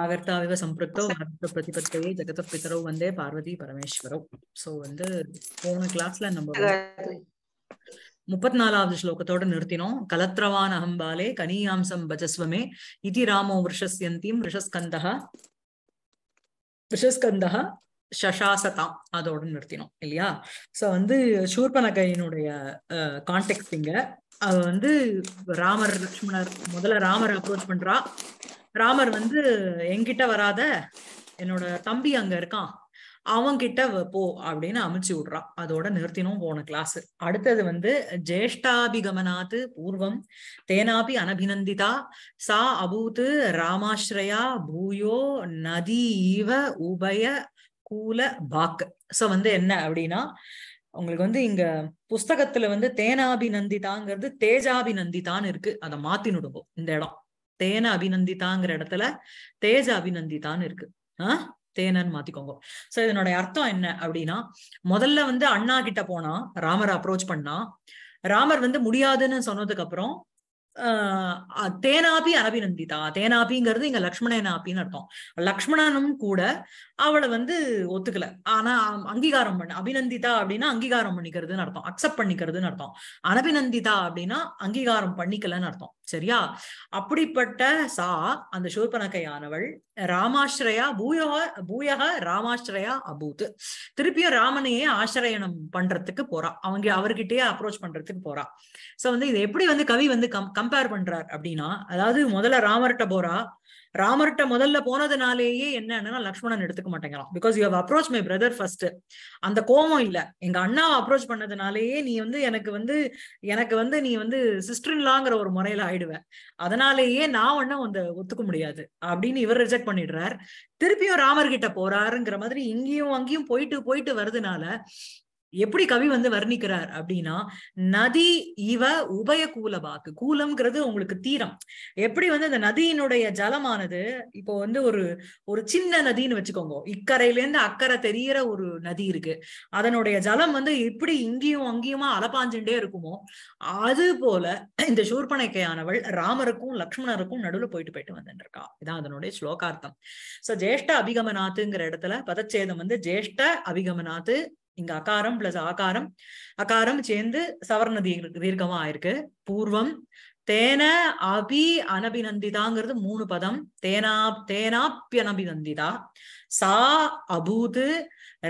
ஆகர்த்தாவிக சம்பிருத்தோ மகத்த பிரதிபத்தையை ஜெகத பிதரோ வந்தே Parvati பரமேஸ்வரோ so வந்து போன கிளாஸ்ல நம்ம முப்பத்தி நாலாவது ஸ்லோகத்தோட நிறுத்தினோம் கலத்ரவான் அகம்பாலே கனியாம்சம் பஜஸ்வமே இதி ராமோ விஷஸ்யந்தீம் ரிஷஸ்கந்தா ரிஷஸ்கந்தா ஷஷாசதாம் அதோட நிறுத்தினோம் இல்லையா சோ வந்து சூர்பனகையினுடைய கான்டெக்ட் இங்க அவ வந்து ராமர் லக்ஷ்மணர் முதல்ல ராமர் அப்ரோச் பண்றா ராமர் வந்து என்கிட்ட வராத என்னோட தம்பி அங்க இருக்கான் கிட்ட போ அப்படின்னு அமைச்சு விடுறான் அதோட நிறுத்தினும் போன கிளாஸ் அடுத்தது வந்து ஜேஷ்டாபிகமனாத்து பூர்வம் தேனாபி அனபிநந்திதா சா அபூத்து ராமாஸ்ரயா பூயோ நதீவ உபய கூல பாக் சோ வந்து என்ன அப்படின்னா உங்களுக்கு வந்து இங்க புஸ்தகத்துல வந்து தேனாபிநந்திதாங்கிறது தேஜாபிநந்திதான்னு இருக்கு அதை மாத்தி நடுவோம் இந்த இடம் தேன அபிநந்திதாங்கிற இடத்துல தேஜ அபிநந்திதான்னு இருக்கு ஆஹ் தேனன்னு மாத்திக்கோங்க சோ இதனுடைய அர்த்தம் என்ன அப்படின்னா முதல்ல வந்து அண்ணா கிட்ட போனா ராமர் அப்ரோச் பண்ணா ராமர் வந்து முடியாதுன்னு சொன்னதுக்கு அப்புறம் ஆஹ் தேனாபி அபிநந்திதா தேனாபிங்கிறது இங்க லக்ஷ்மணேனாபின்னு அர்த்தம் லக்ஷ்மணனும் கூட அவளை வந்து ஒத்துக்கல ஆனா அங்கீகாரம் பண்ண அபிநந்திதா அப்படின்னா அங்கீகாரம் பண்ணிக்கிறதுன்னு அர்த்தம் அக்செப்ட் பண்ணிக்கிறதுன்னு அர்த்தம் அனபிநந்திதா அப்படின்னா அங்கீகாரம் பண்ணிக்கலன்னு அர்த்தம் சரியா அப்படிப்பட்ட சா அந்த சூர்பனக்கையானவள் ராமாஸ்ரயா பூயக பூயக ராமாஸ்ரயா அபூத் திருப்பியும் ராமனையே ஆசிரயணம் பண்றதுக்கு போறா அவங்க அவர்கிட்டயே அப்ரோச் பண்றதுக்கு போறா சோ வந்து இது எப்படி வந்து கவி வந்து கம் கம்பேர் பண்றார் அப்படின்னா அதாவது முதல்ல ராமர்கிட்ட போறா ராமர்கிட்ட முதல்ல போனதுனாலேயே என்னன்னா லக்ஷ்மணன் எடுத்துக்க மாட்டேங்கிறான் because you have approach my brother first அந்த கோபம் இல்ல எங்க அண்ணாவை அப்ரோச் பண்ணதுனாலேயே நீ வந்து எனக்கு வந்து எனக்கு வந்து நீ வந்து சிஸ்டர் இல்லாங்கிற ஒரு முறையில ஆயிடு ஆயிடுவேன் அதனாலேயே நான் ஒன்னும் அந்த ஒத்துக்க முடியாது அப்படின்னு இவர் ரிஜெக்ட் பண்ணிடுறார் திருப்பியும் ராமர் கிட்ட போறாருங்கிற மாதிரி இங்கேயும் அங்கேயும் போயிட்டு போயிட்டு வருதுனால எப்படி கவி வந்து வர்ணிக்கிறார் அப்படின்னா நதி இவ உபய கூலபாக்கு கூலம்ங்கிறது உங்களுக்கு தீரம் எப்படி வந்து அந்த நதியினுடைய ஜலமானது இப்போ வந்து ஒரு ஒரு சின்ன நதின்னு வச்சுக்கோங்க இக்கரையில இருந்து அக்கறை தெரியற ஒரு நதி இருக்கு அதனுடைய ஜலம் வந்து எப்படி இங்கேயும் அங்கேயுமா அலப்பாஞ்சுட்டே இருக்குமோ அது போல இந்த சூர்பனைக்கையானவள் ராமருக்கும் லக்ஷ்மணருக்கும் நடுவுல போயிட்டு போயிட்டு வந்துட்டு இருக்கா இதான் அதனுடைய ஸ்லோகார்த்தம் சோ ஜேஷ்ட அபிகமநாத்துங்கிற இடத்துல பதச்சேதம் வந்து ஜேஷ்ட அபிகமநாத்து இங்க அகாரம் பிளஸ் ஆகாரம் அகாரம் சேர்ந்து சவர்ண தீர்க்கமா ஆயிருக்கு பூர்வம் தேன அபி அனபிநந்திதாங்கிறது மூணு பதம் தேனா தேனாப்பியனபிநந்திதா சா அபூது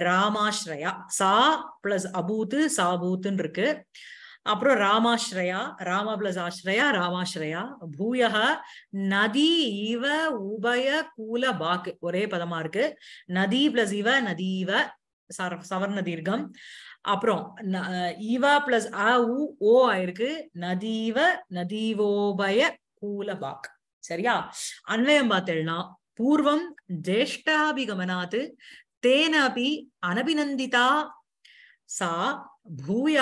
ராமாஸ்ரயா சா பிளஸ் அபூத்து சாபூத்துன்னு இருக்கு அப்புறம் ராமாஸ்ரயா ராம பிளஸ் ஆஸ்ரயா ராமாஸ்ரயா பூய நதி இவ உபய கூல பாக்கு ஒரே பதமா இருக்கு நதி பிளஸ் இவ நதி இவ சவர்ண தீர்க்கம் அப்புறம் ஈவா பிளஸ் அ உ ஓ ஆயிருக்கு நதீவ நதீவோபய கூலபாக் சரியா அன்வயம் பார்த்தேன்னா பூர்வம் கமனாத் தேனபி அனபிநந்திதா சா பூய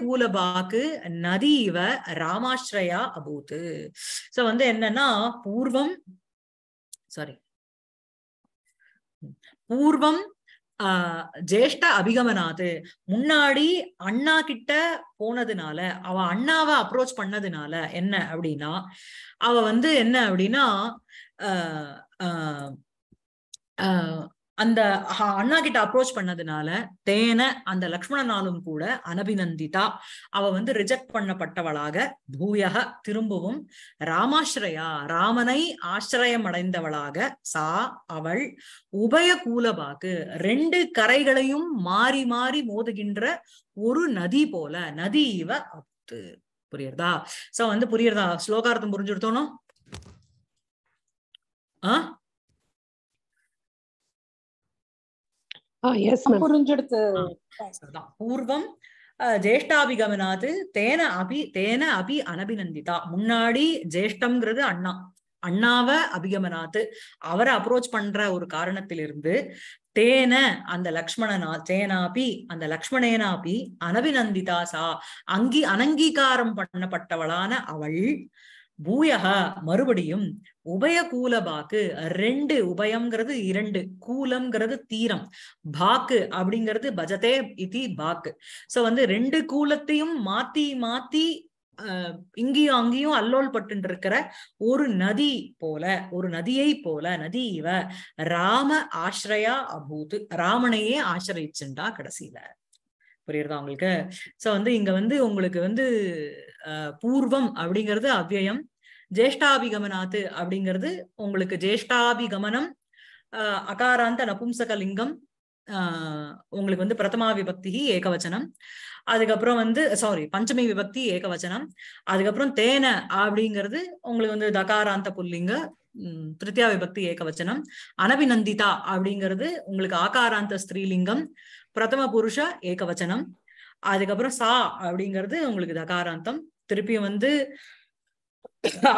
கூலபாக்கு நதீவ ராமாஸ்ரயா அபூத்து சோ வந்து என்னன்னா பூர்வம் சாரி பூர்வம் ஆஹ் ஜேஷ்ட அபிகமநாத் முன்னாடி அண்ணா கிட்ட போனதுனால அவ அண்ணாவை அப்ரோச் பண்ணதுனால என்ன அப்படின்னா அவ வந்து என்ன அப்படின்னா ஆஹ் ஆஹ் அந்த அண்ணா கிட்ட அப்ரோச் பண்ணதுனால தேன அந்த லக்ஷ்மணனாலும் கூட அனபிநந்திதா அவ வந்து ரிஜெக்ட் பண்ணப்பட்டவளாக பூயக திரும்பவும் ராமாஸ்ரயா ராமனை ஆசிரயம் அடைந்தவளாக சா அவள் உபய கூலபாக்கு ரெண்டு கரைகளையும் மாறி மாறி மோதுகின்ற ஒரு நதி போல நதி இவ அப்து புரியுறதா சோ வந்து புரியுறதா ஸ்லோகார்த்தம் புரிஞ்சுடுத்தோனும் ஆஹ் புரிஞ்செடுத்து பூர்வம் ஜேஷ்டாபிகமனாது தேன அபி தேன அபி அனபிநந்திதா முன்னாடி ஜேஷ்டம்ங்கிறது அண்ணா அண்ணாவ அபிகமனாத்து அவரை அப்ரோச் பண்ற ஒரு காரணத்திலிருந்து தேன அந்த லக்ஷ்மணனா தேனாபி அந்த லக்ஷ்மணேனாபி அனபிநந்திதா சா அங்கி அனங்கீகாரம் பண்ணப்பட்டவளான அவள் பூயகா மறுபடியும் உபய கூல பாக்கு ரெண்டு உபயம்ங்கிறது இரண்டு கூலம்ங்கிறது தீரம் பாக்கு அப்படிங்கிறது பஜதே இதி பாக்கு சோ வந்து ரெண்டு கூலத்தையும் மாத்தி மாத்தி இங்கேயும் அங்கேயும் அல்லோல் பட்டு இருக்கிற ஒரு நதி போல ஒரு நதியை போல நதி இவ ராம ஆசிரயா அபூத்து ராமனையே ஆசிரயிச்சுண்டா கடைசியில புரியுறதா உங்களுக்கு சோ வந்து இங்க வந்து உங்களுக்கு வந்து பூர்வம் அப்படிங்கிறது அவ்வயம் ஜேஷ்டாபிகமனாத்து அப்படிங்கிறது உங்களுக்கு ஜேஷ்டாபிகமனம் அகாராந்த நபும்சகலிங்கம் உங்களுக்கு வந்து பிரதமா விபக்தி ஏகவச்சனம் அதுக்கப்புறம் வந்து சாரி பஞ்சமி விபக்தி ஏகவச்சனம் அதுக்கப்புறம் தேன அப்படிங்கிறது உங்களுக்கு வந்து தகாராந்த புல்லிங்க திருத்தியா விபக்தி ஏகவச்சனம் அனபிநந்திதா அப்படிங்கிறது உங்களுக்கு ஆகாராந்த ஸ்திரீலிங்கம் பிரதம புருஷ ஏகவச்சனம் அதுக்கப்புறம் சா அப்படிங்கிறது உங்களுக்கு தகாராந்தம் திருப்பியும் வந்து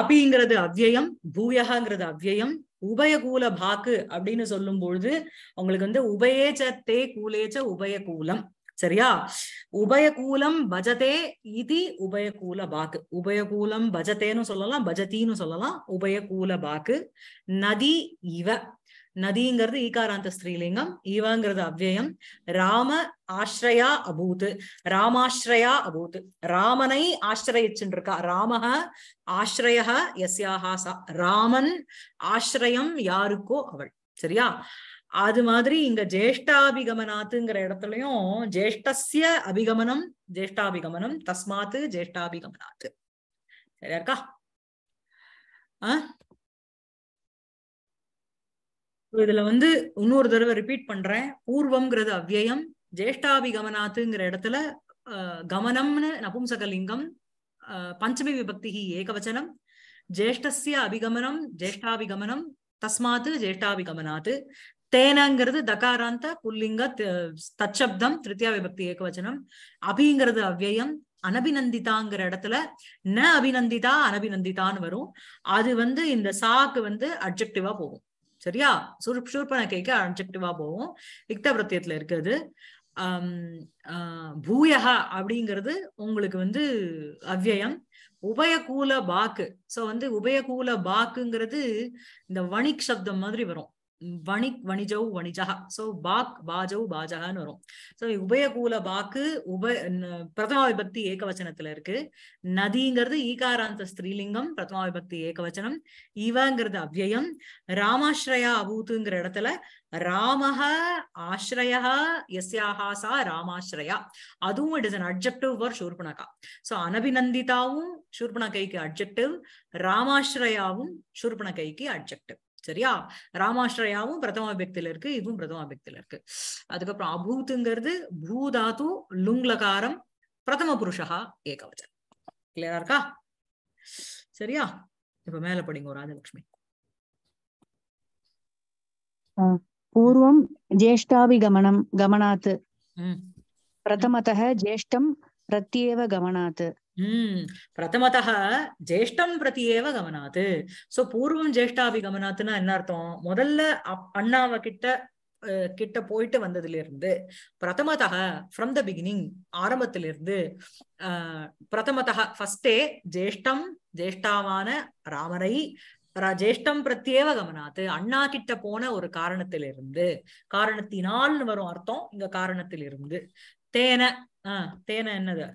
அபிங்கிறது அவ்வியம் பூயகாங்கிறது அவ்வியம் உபயகூல பாக்கு அப்படின்னு சொல்லும் பொழுது உங்களுக்கு வந்து உபயேச்ச தே கூலேச்ச உபயகூலம் சரியா உபயகூலம் பஜதே இது உபயகூல பாக்கு உபயகூலம் பஜத்தேன்னு சொல்லலாம் பஜத்தின்னு சொல்லலாம் உபயகூல பாக்கு நதி இவ நதிங்கிறது ஈகாராந்த ஸ்ரீலிங்கம் ஈவாங்கிறது அவ்வயம் ராம ஆஸ்ரயா அபூத் ராமாஸ்ரயா அபூத் ராமனை ஆசிரயிச்சுருக்கா ராம ஆஸ்ரய எஸ்யாஹா சா ராமன் ஆசிரயம் யாருக்கோ அவள் சரியா அது மாதிரி இங்க ஜேஷ்டாபிகமனாத்துங்கிற இடத்துலயும் ஜேஷ்டசிய அபிகமனம் ஜேஷ்டாபிகமனம் தஸ்மாத்து ஜேஷ்டாபிகமனாத்து சரியா இருக்கா ஆஹ் இதுல வந்து இன்னொரு தடவை ரிப்பீட் பண்றேன் பூர்வம்ங்கிறது ஜேஷ்டாபி ஜேஷ்டாபிகமனாத்துங்கிற இடத்துல கமனம்னு நபும்சகலிங்கம் பஞ்சமி விபக்தி ஏகவச்சனம் ஜேஷ்டசிய அபிகமனம் ஜேஷ்டாபிகமனம் தஸ்மாத்து ஜேஷ்டாபிகமனாத்து தேனங்கிறது தகாராந்த புல்லிங்க தச்சப்தம் திருத்தியா விபக்தி ஏகவச்சனம் அபிங்கிறது அவ்வயம் அனபிநந்திதாங்கிற இடத்துல ந அபிநந்திதா அனபிநந்திதான்னு வரும் அது வந்து இந்த சாக்கு வந்து அப்ஜெக்டிவா போகும் சரியா சுருப் சுருப்பனை கேட்க அப்ஜெக்டிவா போவோம் இக்த பிரத்தியத்துல இருக்கிறது பூயகா அப்படிங்கிறது உங்களுக்கு வந்து அவ்வயம் உபயகூல பாக்கு ஸோ வந்து உபயகூல பாக்குங்கிறது இந்த வணிக் சப்தம் மாதிரி வரும் வணி வணிஜவ் வணிஜா சோ பாக் பாஜவ் பாஜகான்னு வரும் சோ உபயகூல பாக்கு உப பிரதமா விபக்தி ஏகவச்சனத்துல இருக்கு நதிங்கிறது ஈகாராந்த ஸ்திரீலிங்கம் பிரதமா விபக்தி ஏகவச்சனம் இவங்கிறது அவ்வயம் ராமாஸ்ரயா அபூத்துங்கிற இடத்துல ராமஹ ஆஸ்ரயா எஸ்யாஹா சா ராமாஸ்ரயா அதுவும் it is an objective for Shurpanakha so அனபிநந்திதாவும் ஷூர்பணகைக்கு அப்ஜெக்டிவ் ராமாஸ்ரயாவும் ஷூர்பணகைக்கு அப்ஜெக்டிவ் சரியா ராமாஷ்ரயாவும் பிரதம அபியக்தில இருக்கு இதுவும் பிரதம அபியக்தில இருக்கு அதுக்கப்புறம் அபூத்துங்கிறது பூதாது லுங்லகாரம் பிரதம புருஷகா ஏகவச்சன் கிளியரா இருக்கா சரியா இப்ப மேல படிங்க ராஜலட்சுமி பூர்வம் கமனம் கமனாத் பிரதமத ஜேஷ்டம் பிரத்யேவ கமனாத் பிரதமத ஜேஷ்டம் பிரதி ஏவ கவனாத்து சோ பூர்வம் ஜேஷ்டாபி கவனாத்துன்னா என்ன அர்த்தம் முதல்ல அண்ணாவ கிட்ட கிட்ட போயிட்டு வந்ததுல இருந்து பிரதமதக ஃப்ரம் த பிகினிங் ஆஹ் பிரதமதக ஃபர்ஸ்டே ஜேஷ்டம் ஜேஷ்டாவான ராமரை ஜேஷ்டம் பிரத்யேவ கவனாத்து அண்ணா கிட்ட போன ஒரு காரணத்திலிருந்து காரணத்தினால்னு வரும் அர்த்தம் இங்க இருந்து தேன ஆஹ் தேன என்னது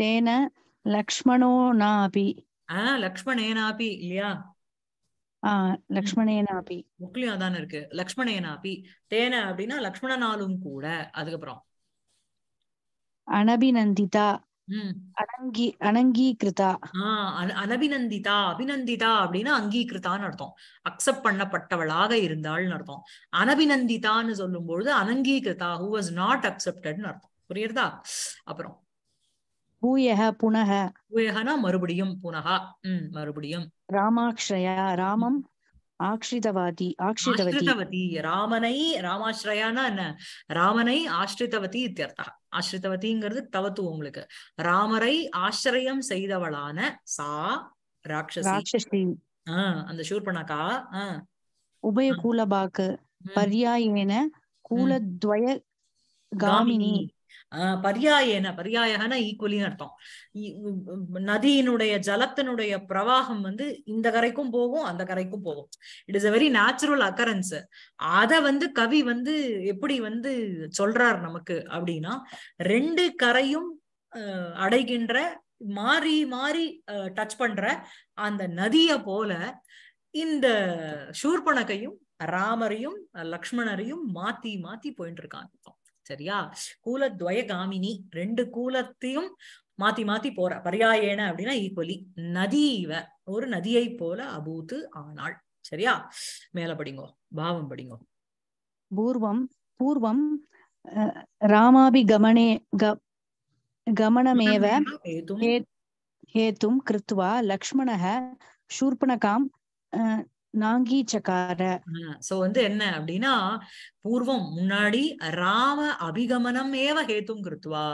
தேன லக்ஷ்மணோ நாபி ஆஹ் லக்ஷ்மணேனாபி இல்லையா ஆஹ் லக்ஷ்மணேனாபி முக்கியம் தான் இருக்கு லக்ஷ்மணேனாபி தேன அப்படின்னா லக்ஷ்மணனாலும் கூட அதுக்கப்புறம் அனபிநந்திதா அனங்கி அனங்கீகிருதா அனபிநந்திதா அபிநந்திதா அப்படின்னா அங்கீகிருதான்னு அர்த்தம் அக்செப்ட் பண்ணப்பட்டவளாக இருந்தாள்னு அர்த்தம் அனபிநந்திதான்னு சொல்லும் பொழுது அனங்கீகிருதா ஹூ வாஸ் நாட் அக்செப்டட்னு அர்த்தம் புரியுறதா அப்புறம் பூயக புனக பூயகனா மறுபடியும் புனகா ம் மறுபடியும் ராமாக்ஷயா ராமம் ஆக்ஷிதவாதி ஆக்ஷிதவதி ராமனை ராமாஸ்ரயானா என்ன ராமனை ஆஷ்ரிதவதி இத்தியர்த்தா ஆஷ்ரிதவதிங்கிறது தவத்து உங்களுக்கு ராமரை ஆசிரியம் செய்தவளான சா ராட்சசி ஆஹ் அந்த ஷூர் ஆஹ் உபய கூலபாக்கு பர்யாயேன கூலத்வய காமினி பரியாயன பரியாயகனா ஈக்குவலின்னு அர்த்தம் நதியினுடைய ஜலத்தினுடைய பிரவாகம் வந்து இந்த கரைக்கும் போகும் அந்த கரைக்கும் போகும் it is a very natural occurrence அத வந்து கவி வந்து எப்படி வந்து சொல்றார் நமக்கு அப்படின்னா ரெண்டு கரையும் அடைகின்ற மாறி மாறி டச் பண்ற அந்த நதிய போல இந்த சூர்பனகையும் ராமரையும் லக்ஷ்மணரையும் மாத்தி மாத்தி போயிட்டு இருக்காங்க சரியா கூலத்வயகாமினி ரெண்டு கூலத்தையும் மாத்தி மாத்தி போற பரியாயேன அப்படின்னா ஈக்குவலி நதி ஒரு நதியை போல அபூத்து ஆனாள் சரியா மேல படிங்கோ பாவம் படிங்கோ பூர்வம் பூர்வம் ராமாபி கமனே கமனமேவ ஹேத்தும் கிருத்வா லக்ஷ்மணः शूर्पणकां நாங்கி சகார சோ வந்து என்ன அப்படின்னா பூர்வம் முன்னாடி ராம அபிகமனம் ஏவ ஹேத்தும் கிருத்துவா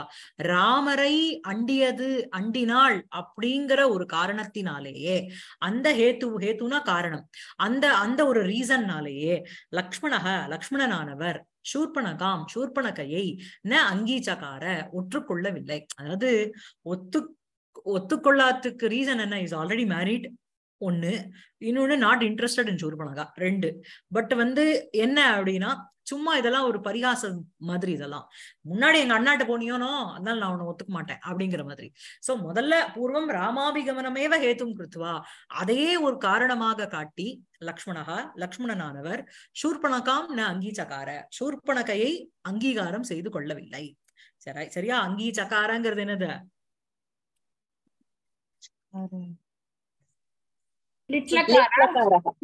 ராமரை அண்டியது அண்டினாள் அப்படிங்கிற ஒரு காரணத்தினாலேயே அந்த ஹேத்து ஹேத்துனா காரணம் அந்த அந்த ஒரு ரீசன்னாலேயே லக்ஷ்மணக லக்ஷ்மணனானவர் சூர்பணகாம் சூர்பணகையை ந அங்கீச்சகார ஒற்றுக்கொள்ளவில்லை அதாவது ஒத்து ஒத்துக்கொள்ளாத்துக்கு ரீசன் என்ன இஸ் ஆல்ரெடி மேரிட் ஒண்ணு இன்னொன்னு நாட் இன்ட்ரெஸ்டட் இன் சூர்பனகா ரெண்டு பட் வந்து என்ன அப்படின்னா சும்மா இதெல்லாம் ஒரு பரிகாசம் மாதிரி இதெல்லாம் முன்னாடி எங்க அண்ணாட்ட போனியோனோ அதனால நான் உன்னை ஒத்துக்க மாட்டேன் அப்படிங்கிற மாதிரி சோ முதல்ல பூர்வம் ராமாபிகமனமேவ ஹேத்தும் கிருத்துவா அதையே ஒரு காரணமாக காட்டி லக்ஷ்மணகா லக்ஷ்மணனானவர் சூர்பணகாம் ந அங்கீச்சகார சூர்பணகையை அங்கீகாரம் செய்து கொள்ளவில்லை சரி சரியா அங்கீச்சகாரங்கிறது என்னது ಲಿಟ್ಲಕಾರ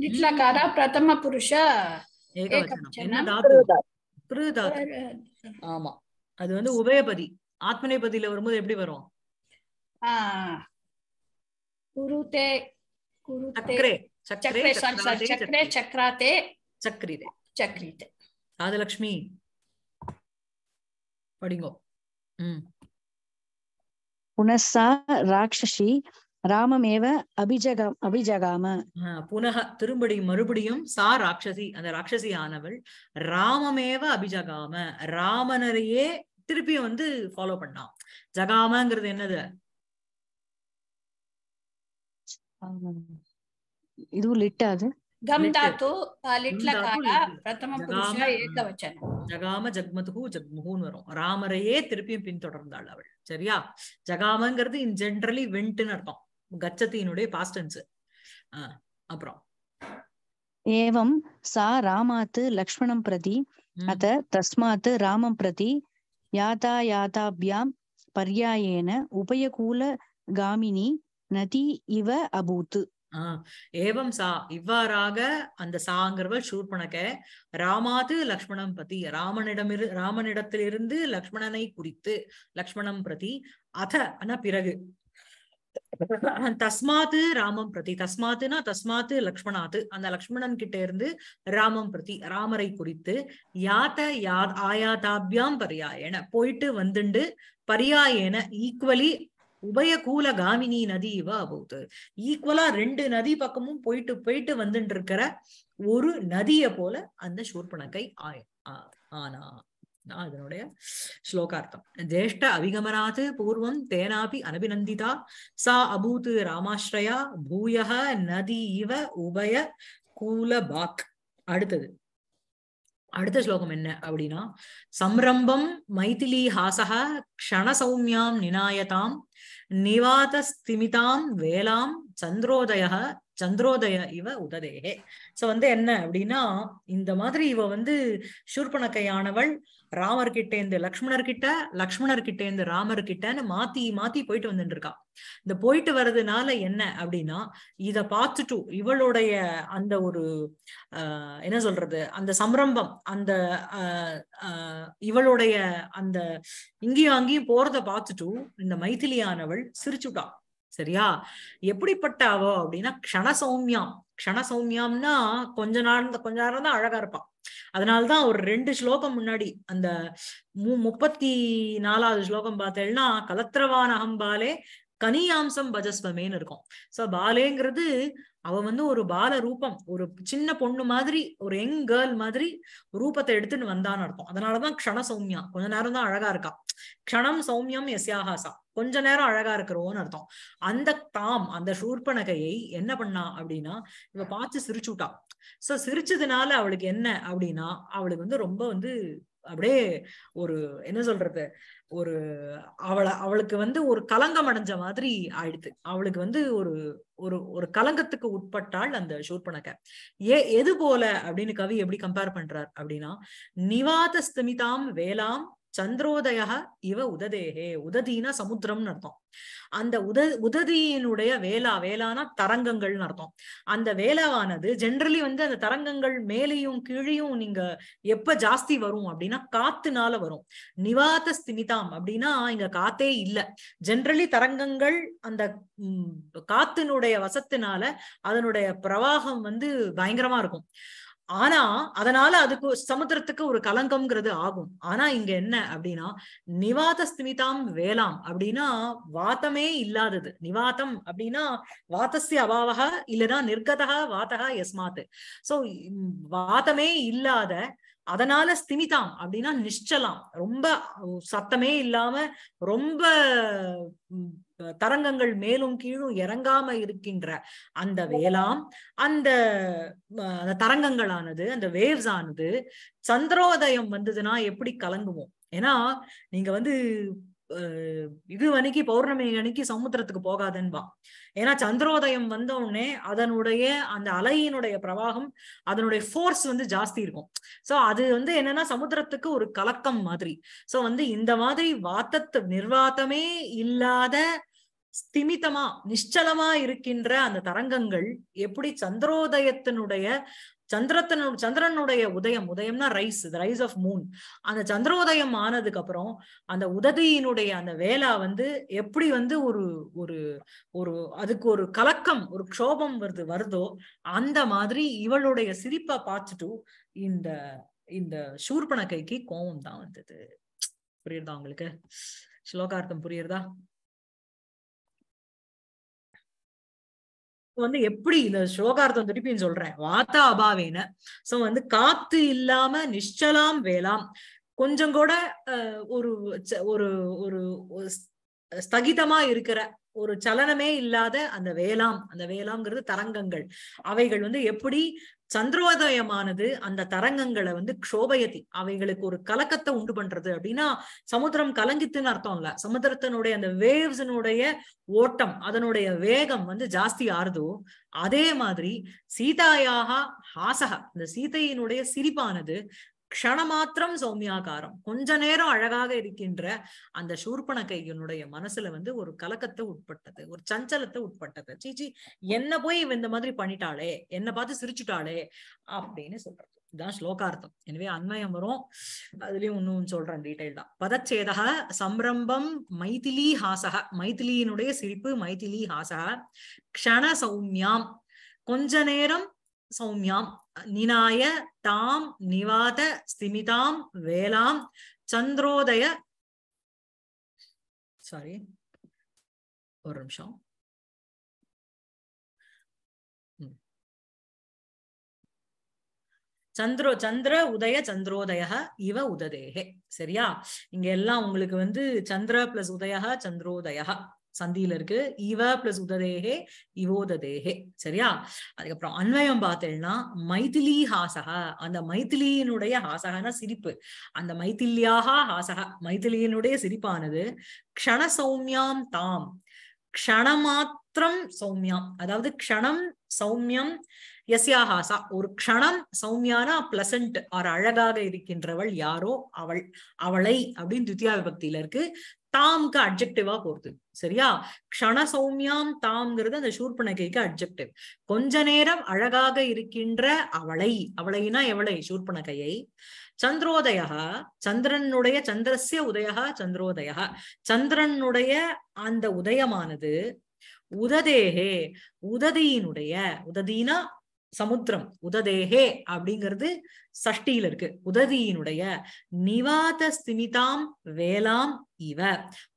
ಲಿಟ್ಲಕಾರ ಪ್ರಥಮ ಪುರುಷ ஆமா அது வந்து உபயபதி ஆத்மநேபதியில வரும்போது எப்படி வரும் குருதே சக்கரே சக்கரே சக்கரே சக்கராதே சக்கரிதே சக்கரிதே ராஜலக்ஷ்மி படிங்கோ புனசா ராட்சசி ராமமேவ அபிஜகம் அபிஜகாம புனக திரும்படி மறுபடியும் சா ராட்சசி அந்த ராட்சசி ஆனவள் ராமமேவ அபிஜகாம ராமனரையே திருப்பியும் வந்து ஃபாலோ பண்ணான் ஜகாமங்கிறது என்னது ಇದು ಲಿಟ್ ಅದು ஜகாம ஜக்மதுகு ஜக்முகுன்னு வரும் ராமரையே திருப்பியும் பின்தொடர்ந்தாள் அவள் சரியா ஜகாமங்கிறது இன் ஜென்ரலி வெண்ட்டுன்னு அர்த்தம் கச்சத்தியினுடைய பாஸ்டன்ஸ் அப்புறம் ஏவம் சா ராமாத்து லக்ஷ்மணம் பிரதி அத தஸ்மாத் ராமம் பிரதி யாதாபியாம் பர்யாயேன உபயகூல காமினி நதி இவ அபூத்து ஏவம் சா இவ்வாறாக அந்த சாங்கிறவள் சூர்பனக ராமாது லக்ஷ்மணம் ராமனிடம் ராமனிடமிரு ராமனிடத்திலிருந்து லக்ஷ்மணனை குறித்து லக்ஷ்மணம் பிரதி அத ஆனா பிறகு தஸ்மாத்து ராமம் பிரதி தஸ்மாத்துனா தஸ்மாத்து லக்ஷ்மணாத்து அந்த லக்ஷ்மணன் கிட்ட இருந்து ராமம் பிரதி ராமரை குறித்து யாத்த யா ஆயாதாபியாம் பரியாயன போயிட்டு வந்துண்டு பரியாயன ஈக்குவலி உபய கூல காமினி நதி இவ அபோது ஈக்குவலா ரெண்டு நதி பக்கமும் போயிட்டு போயிட்டு வந்துட்டு இருக்கிற ஒரு நதிய போல அந்த சூர்பணக்கை ஆனா தான் இதனுடைய ஸ்லோகார்த்தம் ஜேஷ்ட அபிகமனாத் பூர்வம் தேனாபி அனபிநந்திதா சா அபூத் ராமாஸ்ரயா பூய நதி இவ உபய கூலபாக் அடுத்தது அடுத்த ஸ்லோகம் என்ன அப்படின்னா சம்ரம்பம் மைதிலி ஹாசக க்ஷணசௌமியாம் நினாயதாம் நிவாத வேளாம் சந்திரோதய சந்திரோதய இவ உததேகே சோ வந்து என்ன அப்படின்னா இந்த மாதிரி இவ வந்து சூர்பணக்கையானவள் ராமர் கிட்டே இருந்து லக்ஷ்மணர் கிட்ட லக்ஷ்மணர் கிட்டே இருந்து ராமர் ராமர்கிட்டன்னு மாத்தி மாத்தி போயிட்டு வந்துட்டு இருக்கா இந்த போயிட்டு வர்றதுனால என்ன அப்படின்னா இத பார்த்துட்டு இவளுடைய அந்த ஒரு ஆஹ் என்ன சொல்றது அந்த சம்ரம்பம் அந்த இவளுடைய அந்த இங்கேயும் அங்கேயும் போறத பார்த்துட்டு இந்த மைதிலியானவள் சிரிச்சுட்டா சரியா எப்படிப்பட்ட அவ அப்படின்னா க்ஷணசௌமியாம் க்ஷணசௌமியாம்னா கொஞ்ச நாள் கொஞ்ச நேரம் தான் அழகா இருப்பான் அதனாலதான் ஒரு ரெண்டு ஸ்லோகம் முன்னாடி அந்த மு முப்பத்தி நாலாவது ஸ்லோகம் பார்த்தேன்னா கலத்திரவான் அகம்பாலே கனியாம்சம் பஜஸ்வமேன்னு இருக்கும் சோ பாலேங்கிறது அவ வந்து ஒரு பால ரூபம் ஒரு சின்ன பொண்ணு மாதிரி ஒரு யங் கேர்ள் மாதிரி ரூபத்தை எடுத்துன்னு வந்தான்னு அர்த்தம் அதனாலதான் க்ஷண சௌமியா கொஞ்ச நேரம் தான் அழகா இருக்கா க்ஷணம் சௌமியம் எஸ்யாகாசா கொஞ்ச நேரம் அழகா இருக்கிறோன்னு அர்த்தம் அந்த தாம் அந்த சூர்பனகையை என்ன பண்ணா அப்படின்னா இவ பார்த்து சிரிச்சுட்டா சோ சிரிச்சதுனால அவளுக்கு என்ன அப்படின்னா அவளுக்கு வந்து ரொம்ப வந்து அப்படியே ஒரு என்ன சொல்றது ஒரு அவளை அவளுக்கு வந்து ஒரு கலங்கம் அடைஞ்ச மாதிரி ஆயிடுது அவளுக்கு வந்து ஒரு ஒரு ஒரு கலங்கத்துக்கு உட்பட்டாள் அந்த ஷூர்பனக ஏ எது போல அப்படின்னு கவி எப்படி கம்பேர் பண்றார் அப்படின்னா நிவாத ஸ்திமிதாம் வேளாம் சந்திரோதய இவ உததேகே உததினா சமுத்திரம்னு அர்த்தம் அந்த உத உததியினுடைய வேலா வேலானா தரங்கங்கள்னு அர்த்தம் அந்த வேலாவானது ஜென்ரலி வந்து அந்த தரங்கங்கள் மேலையும் கீழையும் நீங்க எப்ப ஜாஸ்தி வரும் அப்படின்னா காத்துனால வரும் நிவாத ஸ்திமிதாம் அப்படின்னா இங்க காத்தே இல்ல ஜென்ரலி தரங்கங்கள் அந்த காத்தினுடைய வசத்தினால அதனுடைய பிரவாகம் வந்து பயங்கரமா இருக்கும் ஆனா அதனால அதுக்கு சமுத்திரத்துக்கு ஒரு கலங்கம்ங்கிறது ஆகும் ஆனா இங்க என்ன அப்படின்னா நிவாத ஸ்திமிதாம் வேளாம் அப்படின்னா வாத்தமே இல்லாதது நிவாத்தம் அப்படின்னா வாத்தசி அபாவக இல்லைன்னா நிர்கதா வாத்தகா எஸ்மாத்து சோ வாத்தமே இல்லாத அதனால ஸ்திமிதாம் அப்படின்னா நிஷ்டலாம் ரொம்ப சத்தமே இல்லாம ரொம்ப தரங்கங்கள் மேலும் கீழும் இறங்காம இருக்கின்ற அந்த வேளாம் அந்த தரங்கங்களானது அந்த வேவ்ஸ் ஆனது சந்திரோதயம் வந்ததுன்னா எப்படி கலங்குவோம் ஏன்னா நீங்க வந்து இது அன்னைக்கு பௌர்ணமி அன்னைக்கு சமுத்திரத்துக்கு போகாதன்பா ஏன்னா சந்திரோதயம் வந்த உடனே அதனுடைய அந்த அலையினுடைய பிரவாகம் அதனுடைய ஃபோர்ஸ் வந்து ஜாஸ்தி இருக்கும் சோ அது வந்து என்னன்னா சமுத்திரத்துக்கு ஒரு கலக்கம் மாதிரி சோ வந்து இந்த மாதிரி வாத்தத்து நிர்வாத்தமே இல்லாத ஸ்திமிதமா நிச்சலமா இருக்கின்ற அந்த தரங்கங்கள் எப்படி சந்திரோதயத்தினுடைய சந்திரத்தினு சந்திரனுடைய உதயம் உதயம்னா ரைஸ் ரைஸ் ஆஃப் மூன் அந்த சந்திரோதயம் ஆனதுக்கு அப்புறம் அந்த உததியினுடைய அந்த வேலா வந்து எப்படி வந்து ஒரு ஒரு ஒரு அதுக்கு ஒரு கலக்கம் ஒரு க்ஷோபம் வருது வருதோ அந்த மாதிரி இவளுடைய சிரிப்பை பார்த்துட்டு இந்த இந்த கைக்கு கோபம் தான் வந்தது புரியுறதா உங்களுக்கு ஸ்லோகார்த்தம் புரியுறதா வந்து எப்படி இந்த ஸ்லோகார்த்தம் திருப்பி சொல்றேன் வாத்தா அபாவேன சோ வந்து காத்து இல்லாம நிச்சலாம் வேளாம் கொஞ்சம் கூட ஒரு ஒரு ஒரு ஸ்தகிதமா இருக்கிற ஒரு சலனமே இல்லாத அந்த வேளாம் அந்த வேளாங்கிறது தரங்கங்கள் அவைகள் வந்து எப்படி சந்திரோதயமானது அந்த தரங்கங்களை வந்து க்ஷோபயத்தி அவைகளுக்கு ஒரு கலக்கத்தை உண்டு பண்றது அப்படின்னா சமுத்திரம் கலங்கித்துன்னு அர்த்தம் இல்ல சமுத்திரத்தினுடைய அந்த வேவ்ஸினுடைய ஓட்டம் அதனுடைய வேகம் வந்து ஜாஸ்தி ஆறுதோ அதே மாதிரி சீதாயாக ஹாசக இந்த சீதையினுடைய சிரிப்பானது க்ஷணமாத்திரம் சௌமியாகாரம் கொஞ்ச நேரம் அழகாக இருக்கின்ற அந்த சூர்பணக்கை என்னுடைய மனசுல வந்து ஒரு கலக்கத்தை உட்பட்டது ஒரு சஞ்சலத்தை உட்பட்டது சீச்சி என்ன போய் இந்த மாதிரி பண்ணிட்டாளே என்ன பார்த்து சிரிச்சுட்டாளே அப்படின்னு சொல்றது இதுதான் ஸ்லோகார்த்தம் எனவே அன்மயம் வரும் அதுலயும் ஒன்னும் சொல்றேன் தான் பதச்சேதக சம்ரம்பம் மைதிலி ஹாசக மைதிலியினுடைய சிரிப்பு மைதிலி ஹாசக க்ஷண சௌமியாம் கொஞ்ச நேரம் சௌமியாம் நினாய தாம் நிவாத ஸ்திமிதாம் வேளாம் சந்திரோதய சாரி ஒரு நிமிஷம் சந்திரோ சந்திர உதய சந்திரோதய இவ உததேகே சரியா இங்க எல்லாம் உங்களுக்கு வந்து சந்திர பிளஸ் உதய சந்திரோதயா சந்தியில இருக்கு இவ பிளஸ் உததேகே இவோததேகே சரியா அதுக்கப்புறம் அன்வயம் பார்த்தேன்னா மைதிலி ஹாசகா அந்த மைத்திலியினுடைய ஹாசகனா சிரிப்பு அந்த மைத்திலியாக ஹாசக மைத்திலியினுடைய சிரிப்பானது க்ஷண சௌமியாம் தாம் க்ஷணமாத்திரம் சௌமியாம் அதாவது க்ஷணம் சௌமியம் எஸ்யா ஹாசா ஒரு க்ஷணம் சௌமியானா பிளசன்ட் ஆர் அழகாக இருக்கின்றவள் யாரோ அவள் அவளை அப்படின்னு துத்தியா விபக்தியில இருக்கு தாம்க்கு அப்ஜெக்டிவா போறது சரியா க்ஷண சௌமியாம் தாம்ங்கிறது அந்த சூர்பனகைக்கு அப்ஜெக்டிவ் கொஞ்ச நேரம் அழகாக இருக்கின்ற அவளை அவளைனா எவளை சூர்பனகையை சந்திரோதயா சந்திரனுடைய சந்திரசிய உதயா சந்திரோதயா சந்திரனுடைய அந்த உதயமானது உததேகே உததியினுடைய உததினா சமுத்திரம் உததேகே அப்படிங்கிறது சஷ்டியில இருக்கு உததியினுடைய நிவாத ஸ்திமிதாம் வேளாம் இவ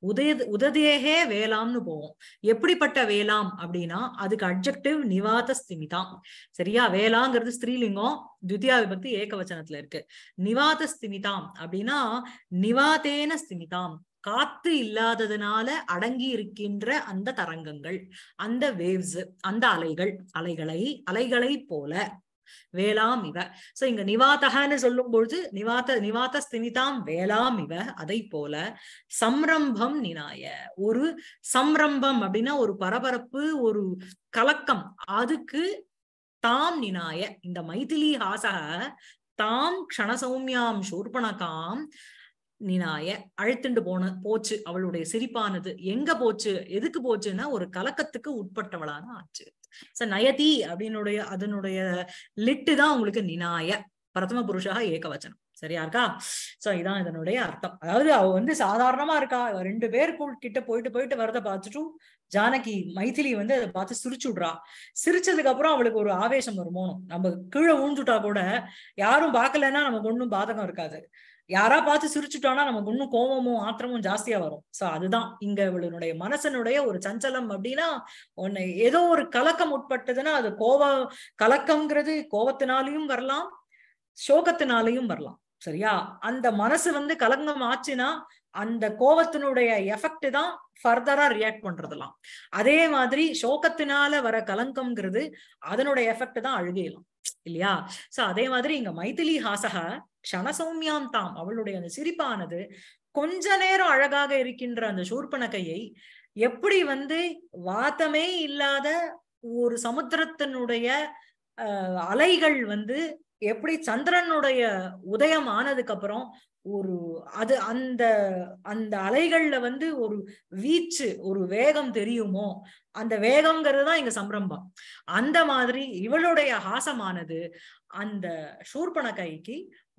உதய உததேகே வேளாம்னு போவோம் எப்படிப்பட்ட வேளாம் அப்படின்னா அதுக்கு அப்ஜெக்டிவ் நிவாத ஸ்திமிதாம் சரியா வேளாங்கிறது ஸ்திரீலிங்கம் துத்தியா விபக்தி ஏகவச்சனத்துல இருக்கு நிவாத ஸ்திமிதாம் அப்படின்னா நிவாதேன ஸ்திமிதாம் காத்து இல்லாததுனால அடங்கி இருக்கின்ற அந்த தரங்கங்கள் அந்த வேவ்ஸ் அந்த அலைகள் அலைகளை அலைகளை போல வேளாம் இவ சோ இங்க நிவாத்தகன்னு சொல்லும் பொழுது நிவாத்த நிவாத்த ஸ்தினிதாம் வேளாம் இவ அதை போல சம்ரம்பம் நினாய ஒரு சம்ரம்பம் அப்படின்னா ஒரு பரபரப்பு ஒரு கலக்கம் அதுக்கு தாம் நினாய இந்த மைதிலி ஹாசக தாம் க்ஷணசௌமியாம் சூர்பணகாம் நினாய அழுத்துண்டு போன போச்சு அவளுடைய சிரிப்பானது எங்க போச்சு எதுக்கு போச்சுன்னா ஒரு கலக்கத்துக்கு உட்பட்டவளான ஆச்சு ச நயதி அப்படின்னுடைய அதனுடைய லிட்டு தான் உங்களுக்கு நினாய பிரதம புருஷாக ஏகவச்சனம் சரியா இருக்கா சோ இதான் இதனுடைய அர்த்தம் அதாவது அவ வந்து சாதாரணமா இருக்கா ரெண்டு பேர் கிட்ட போயிட்டு போயிட்டு வரத பார்த்துட்டும் ஜானகி மைத்திலி வந்து அதை பார்த்து சிரிச்சு விடுறா சிரிச்சதுக்கு அப்புறம் அவளுக்கு ஒரு ஆவேசம் வருமோனும் நம்ம கீழே ஊஞ்சுட்டா கூட யாரும் பார்க்கலன்னா நமக்கு ஒன்றும் பாதகம் இருக்காது யாரா பார்த்து சிரிச்சுட்டோம்னா நமக்கு இன்னும் கோபமும் ஆத்திரமும் ஜாஸ்தியா வரும் சோ அதுதான் இங்க இவளுடைய மனசனுடைய ஒரு சஞ்சலம் அப்படின்னா உன்னை ஏதோ ஒரு கலக்கம் உட்பட்டதுன்னா அது கோப கலக்கம்ங்கிறது கோபத்தினாலையும் வரலாம் சோகத்தினாலையும் வரலாம் சரியா அந்த மனசு வந்து கலங்கம் ஆச்சுன்னா அந்த கோபத்தினுடைய எஃபெக்ட் தான் ஃபர்தரா ரியாக்ட் பண்றதுலாம் அதே மாதிரி சோகத்தினால வர கலங்கம்ங்கிறது அதனுடைய எஃபெக்ட் தான் அழுகையலாம் இல்லையா சோ அதே மாதிரி இங்க மைதிலி ஹாசக சனசௌமியாம் தாம் அவளுடைய அந்த சிரிப்பானது கொஞ்ச நேரம் அழகாக இருக்கின்ற அந்த சூர்பனகையை எப்படி வந்து வாத்தமே இல்லாத ஒரு சமுத்திரத்தினுடைய அலைகள் வந்து எப்படி சந்திரனுடைய உதயம் ஆனதுக்கு அப்புறம் ஒரு அது அந்த அந்த அலைகள்ல வந்து ஒரு வீச்சு ஒரு வேகம் தெரியுமோ அந்த வேகம்ங்கிறது தான் இங்க சம்ரம்பம் அந்த மாதிரி இவளுடைய ஹாசமானது அந்த சூர்பண கைக்கு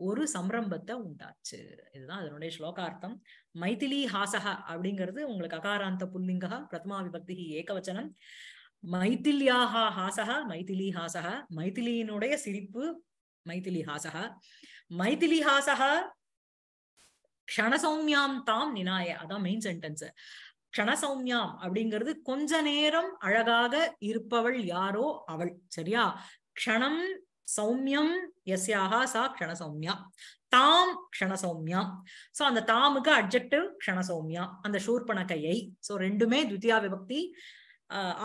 ஒரு சம்ரம்பத்தை உண்டாச்சு இதுதான் அதனுடைய ஸ்லோகார்த்தம் மைதிலி ஹாசக அப்படிங்கிறது உங்களுக்கு அகாராந்த புல்லிங்கா பிரதமா விபக்தி ஏகவச்சனம் மைத்திலியாகா ஹாசக மைதிலி ஹாசக மைதிலியினுடைய சிரிப்பு மைதிலி ஹாசக மைதிலி ஹாசக கணசௌமியாம் தாம் நினாய அதான் மெயின் சென்டென்ஸ் கணசௌமியாம் அப்படிங்கிறது கொஞ்ச நேரம் அழகாக இருப்பவள் யாரோ அவள் சரியா க்ஷணம் சௌமியம் எஸ்யாக சா க்ஷணசௌமியா தாம் க்ஷணசௌமியா சோ அந்த தாமுக்கு அப்ஜெக்டிவ் க்ஷணசௌமியா அந்த கையை சோ ரெண்டுமே துத்தியா விபக்தி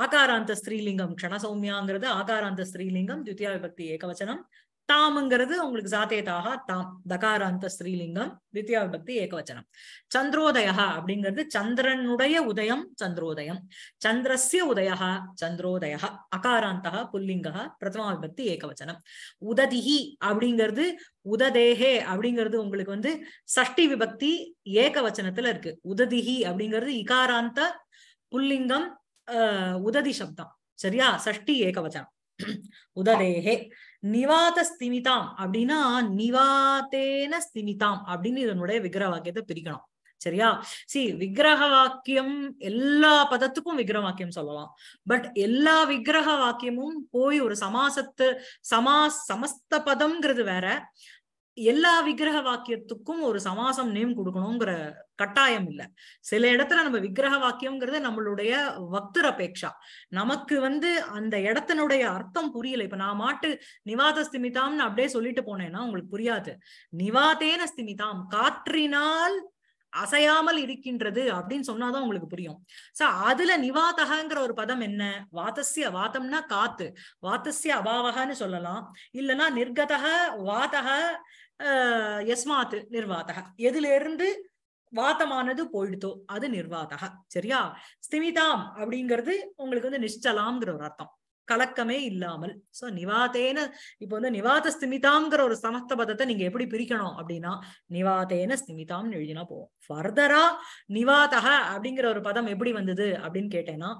ஆகாராந்த ஸ்ரீலிங்கம் க்ஷணசௌமியாங்கிறது ஆகாராந்த ஸ்ரீலிங்கம் துத்தியா விபக்தி ஏகவச்சனம் தாம்ங்கிறது உங்களுக்கு ஜாத்தே தாக தாம் தகாராந்த ஸ்ரீலிங்கம் தித்யா விபக்தி ஏகவச்சனம் சந்திரோதயா அப்படிங்கிறது சந்திரனுடைய உதயம் சந்திரோதயம் சந்திரசிய உதயா சந்திரோதயா அகாராந்தகா புல்லிங்கா பிரதமா விபக்தி ஏகவச்சனம் உததிஹி அப்படிங்கிறது உததேகே அப்படிங்கிறது உங்களுக்கு வந்து சஷ்டி விபக்தி ஏகவச்சனத்துல இருக்கு உததிஹி அப்படிங்கிறது இகாராந்த புல்லிங்கம் உததி சப்தம் சரியா சஷ்டி ஏகவச்சனம் உததேகே நிவாத ஸ்திமிதாம் அப்படின்னா நிவாத்தேன ஸ்திமிதாம் அப்படின்னு இதனுடைய விக்கிர வாக்கியத்தை பிரிக்கணும் சரியா சி விக்கிரக வாக்கியம் எல்லா பதத்துக்கும் விக்கிரக வாக்கியம் சொல்லலாம் பட் எல்லா விக்கிரக வாக்கியமும் போய் ஒரு சமாசத்து சமா சமஸ்த பதம்ங்கிறது வேற எல்லா விக்கிரக வாக்கியத்துக்கும் ஒரு சமாசம் நேம் கொடுக்கணுங்கிற கட்டாயம் இல்ல சில இடத்துல நம்ம விக்கிரக வாக்கியம்ங்கிறது நம்மளுடைய வக்திர அபேக்ஷா நமக்கு வந்து அந்த இடத்தினுடைய அர்த்தம் புரியல இப்ப நான் மாட்டு நிவாத ஸ்திமிதாம்னு அப்படியே சொல்லிட்டு போனேன்னா உங்களுக்கு புரியாது நிவாதேன ஸ்திமிதாம் காற்றினால் அசையாமல் இருக்கின்றது அப்படின்னு சொன்னாதான் உங்களுக்கு புரியும் சோ அதுல நிவாதகங்கிற ஒரு பதம் என்ன வாத்தசிய வாத்தம்னா காத்து வாத்தசிய அபாவகன்னு சொல்லலாம் இல்லனா நிர்கதக வாதக எஸ்மாத்து நிர்வாதக எதுல இருந்து வாத்தமானது போயிடுத்தோ அது நிர்வாதக சரியா ஸ்திமிதாம் அப்படிங்கிறது உங்களுக்கு வந்து நிச்சலாம்ங்கிற ஒரு அர்த்தம் கலக்கமே இல்லாமல் சோ நிவாத்தேன இப்ப வந்து நிவாத ஸ்திமிதாங்கிற ஒரு சமஸ்த பதத்தை நீங்க எப்படி பிரிக்கணும் அப்படின்னா நிவாத்தேன ஸ்திமிதாம்னு எழுதினா போவோம் ஃபர்தரா நிவாதக அப்படிங்கிற ஒரு பதம் எப்படி வந்தது அப்படின்னு கேட்டேன்னா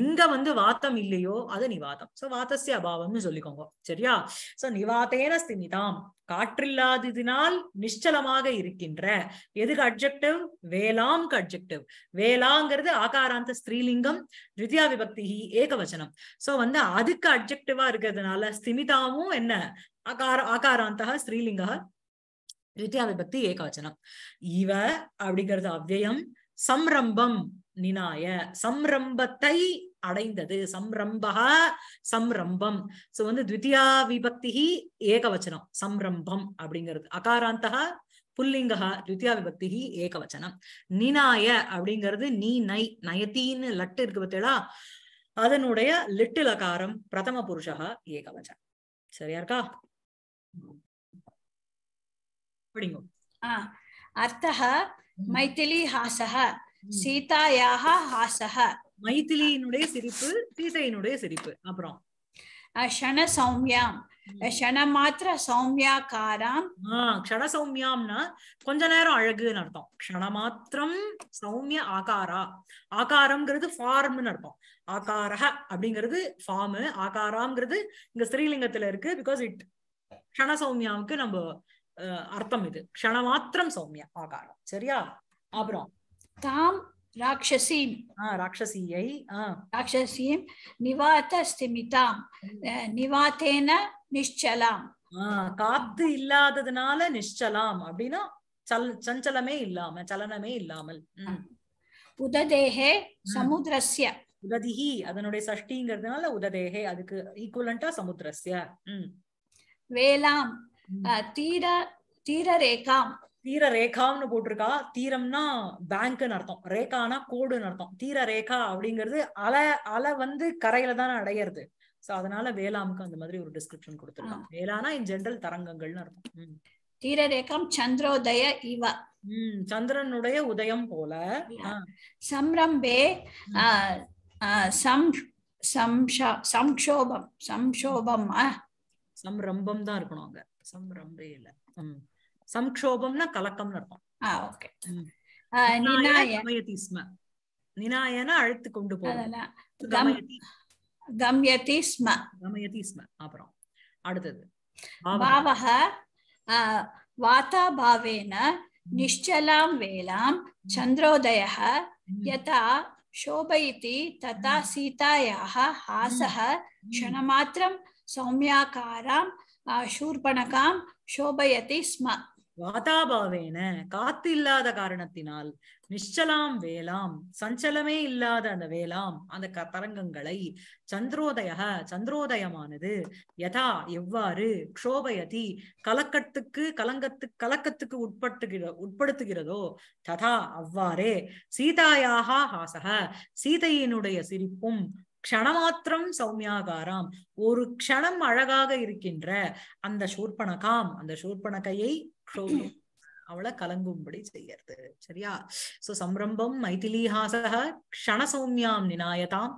எங்க வந்து வாத்தம் இல்லையோ அது நிவாதம் சோ வாத்தசிய அபாவம்னு சொல்லிக்கோங்க சரியா சோ நிவாத்தேன ஸ்திமிதாம் காற்றில்லாததினால் நிச்சலமாக இருக்கின்ற எதுக்கு அப்ஜெக்டிவ் வேளாம்க்கு அப்ஜெக்டிவ் வேளாங்கிறது ஆகாராந்த ஸ்திரீலிங்கம் த்விதியா விபக்தி ஏகவச்சனம் சோ வந்து அதுக்கு அப்ஜெக்டிவா இருக்கிறதுனால ஸ்திமிதாவும் என்ன ஆகார ஆகாராந்தக ஸ்ரீலிங்க திருத்தியா விபக்தி ஏகவச்சனம் இவ அப்படிங்கிறது அவ்வயம் சம்ரம்பம் நினாய சம்ரம்பத்தை அடைந்தது சம்ரம்பகா சம்ரம்பம் சோ வந்து த்வித்தியா விபக்தி ஏகவச்சனம் சம்ரம்பம் அப்படிங்கிறது அகாராந்தகா புல்லிங்கா துத்தியா விபக்தி ஏகவச்சனம் நினாய அப்படிங்கிறது நீ நை நயத்தின்னு லட்டு இருக்கு பார்த்தீங்களா அதனுடைய லிட்டு லகாரம் பிரதம புருஷா ஏகவச்சனம் சரியா இருக்கா அப்படிங்க மைத்திலி मैथिली हासः सीतायाः மைதிலியினுடைய சிரிப்பு சீதையினுடைய சிரிப்பு அப்புறம் ஷண சௌமியாம் ஷண மாத்திர சௌமியாக்காராம் க்ஷண சௌமியாம்னா கொஞ்ச நேரம் அழகுன்னு அர்த்தம் க்ஷண மாத்திரம் சௌமிய ஆகாரா ஆகாரம்ங்கிறது ஃபார்ம்னு அர்த்தம் ஆகாரக அப்படிங்கிறது ஃபார்ம் ஆகாராங்கிறது இங்க ஸ்ரீலிங்கத்துல இருக்கு பிகாஸ் இட் க்ஷண சௌமியாவுக்கு நம்ம அர்த்தம் இது க்ஷண மாத்திரம் சௌமியா ஆகாரம் சரியா அப்புறம் தாம் ராட்சசீம் ராட்சசியை ராட்சசீம் நிவாத ஸ்திமிதாம் நிவாத்தேன நிஷ்சலாம் காத்து இல்லாததுனால நிஷ்சலாம் அப்படின்னா சஞ்சலமே இல்லாம சலனமே இல்லாமல் உததேகே சமுதிரஸ்ய உததிஹி அதனுடைய சஷ்டிங்கிறதுனால உததேகே அதுக்கு ஈக்குவலண்டா சமுத்திரஸ்ய வேளாம் தீர தீரரேகாம் தீர ரேகான்னு போட்டிருக்கா தீரம்னா பேங்க்னு அர்த்தம் ரேகானா கோடுன்னு அர்த்தம் தீர ரேகா அப்படிங்கிறது அலை அலை வந்து கரையில தானே அடையிறது சோ அதனால வேளாமுக்கு அந்த மாதிரி ஒரு டிஸ்கிரிப்ஷன் கொடுத்துருக்கான் வேளானா இன் ஜென்ரல் தரங்கங்கள்னு அர்த்தம் ரேகம் சந்திரோதய இவ உம் சந்திரனுடைய உதயம் போல சம்ரம்பே சம் சம்ஷோபம் சம்ஷோபம் சம்ரம்பம் தான் இருக்கணும் அங்க சம்ரம்பே இல்ல சம்க்ஷோபம்னா கலக்கம்னு இருக்கும் ஓகே நினாயன அழுத்து கொண்டு போகமயதி கம்யதி ஸ்ம ஸ்ம அப்புறம் அடுத்தது பாவக வாதாபாவேன நிஷ்சலாம் வேலாம் சந்திரோதய யதா शोभयति तथा सीतायाः हासः क्षणमात्रं सौम्याकारां शूर्पणकां शोभयति स्म வாதாபாவேன காத்து இல்லாத காரணத்தினால் நிச்சலாம் வேளாம் சஞ்சலமே இல்லாத அந்த வேளாம் அந்த தரங்கங்களை சந்திரோதய சந்திரோதயமானது யதா எவ்வாறு க்ஷோபயதி கலக்கத்துக்கு கலங்கத்து கலக்கத்துக்கு உட்பட்டுகிற உட்படுத்துகிறதோ ததா அவ்வாறே சீதாயாக ஹாசக சீதையினுடைய சிரிப்பும் க்ஷணமாத்திரம் சௌமியாகாராம் ஒரு க்ஷணம் அழகாக இருக்கின்ற அந்த சூர்பணகாம் அந்த சூர்பணகையை அவளை கலங்கும்படி செய்யறது சரியா சோ சம்ரம்பம் மைதிலீஹாசக க்ஷணசௌமியாம் நினாயதாம்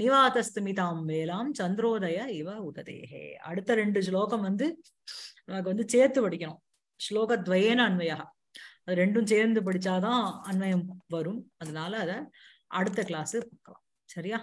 நிவாதஸ்துமிதாம் வேலாம் சந்திரோதய இவ உததேகே அடுத்த ரெண்டு ஸ்லோகம் வந்து நமக்கு வந்து சேர்த்து படிக்கணும் துவயேன அன்வயா அது ரெண்டும் சேர்ந்து படிச்சாதான் அன்வயம் வரும் அதனால அத அடுத்த கிளாஸ் பார்க்கலாம் சரியா